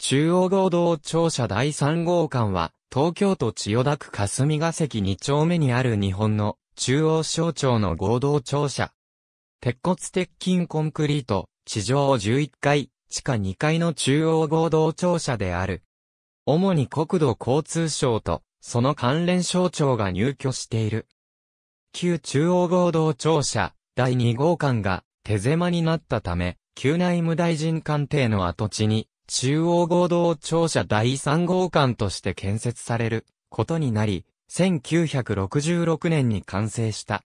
中央合同庁舎第3号館は、東京都千代田区霞ヶ関2丁目にある日本の中央省庁の合同庁舎。鉄骨鉄筋コンクリート、地上11階、地下2階の中央合同庁舎である。主に国土交通省と、その関連省庁が入居している。旧中央合同庁舎、第2号館が手狭になったため、旧内務大臣官邸の跡地に中央合同庁舎第3号館として建設されることになり、1966年に完成した。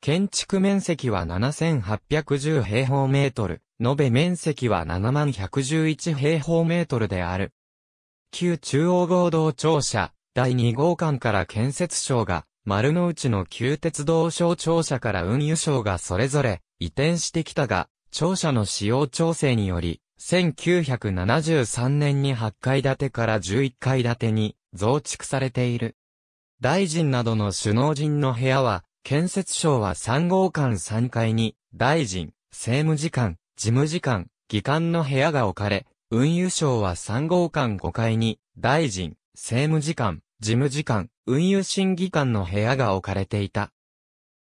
建築面積は7810平方メートル、延べ面積は7111平方メートルである。旧中央合同庁舎第2号館から建設省が、丸の内の旧鉄道省庁舎から運輸省がそれぞれ移転してきたが、庁舎の使用調整により、1973年に8階建てから11階建てに増築されている。大臣などの首脳陣の部屋は、建設省は3号館3階に、大臣、政務次官、事務次官、議官の部屋が置かれ、運輸省は3号館5階に、大臣、政務次官、事務次官、運輸審議官の部屋が置かれていた。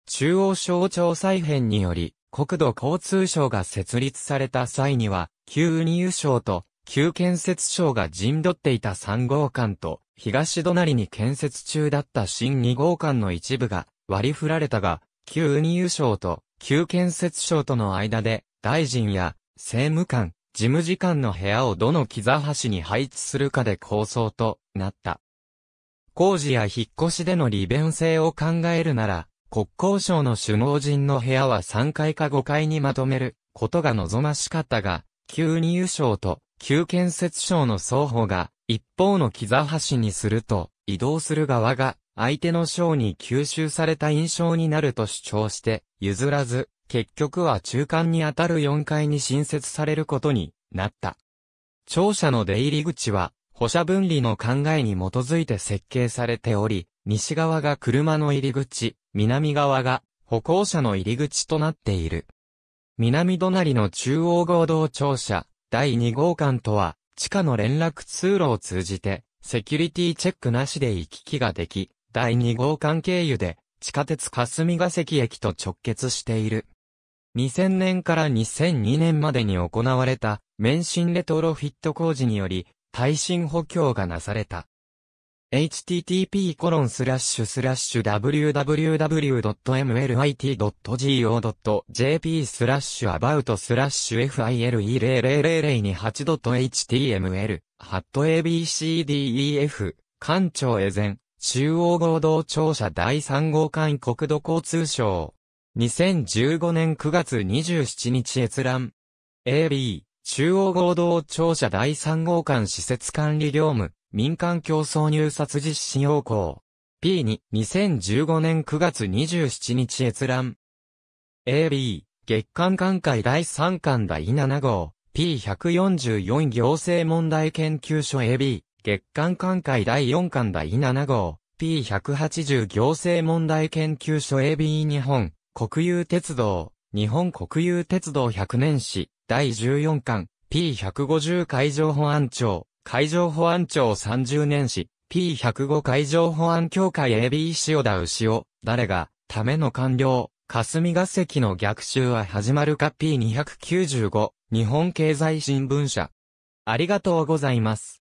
中央省庁再編により、国土交通省が設立された際には、旧二遊省と旧建設省が陣取っていた3号館と、東隣に建設中だった新2号館の一部が割り振られたが、旧二遊省と旧建設省との間で、大臣や政務官、事務次官の部屋をどの木座橋に配置するかで構想となった。工事や引っ越しでの利便性を考えるなら、国交省の首脳陣の部屋は3階か5階にまとめることが望ましかったが、旧入省と旧建設省の双方が、一方の木座橋にすると、移動する側が、相手の省に吸収された印象になると主張して、譲らず、結局は中間にあたる4階に新設されることになった。庁舎の出入り口は、保車分離の考えに基づいて設計されており、西側が車の入り口、南側が歩行者の入り口となっている。南隣の中央合同庁舎、第2号館とは、地下の連絡通路を通じて、セキュリティチェックなしで行き来ができ、第2号館経由で、地下鉄霞ヶ関駅と直結している。2000年から2002年までに行われた、免震レトロフィット工事により、耐震補強がなされた。http://www.mlit.go.jp スラッシュ about スラッシュ f i l e 0 0 0 2 8 h t m l ハット abcdef 館長へ前中央合同庁舎第3号館国土交通省2015年9月27日閲覧 AB 中央合同庁舎第3号館施設管理業務民間競争入札実施要項。P2、2015年9月27日閲覧。AB、月間寛会第3巻第7号。P144 行政問題研究所 AB、月間寛会第4巻第7号。P180 行政問題研究所 AB 日本、国有鉄道、日本国有鉄道100年史、第14巻、P150 海上保安庁、海上保安庁30年史、P105 海上保安協会 AB 塩田牛尾、誰が、ための官僚、霞が関の逆襲は始まるか P295、日本経済新聞社。ありがとうございます。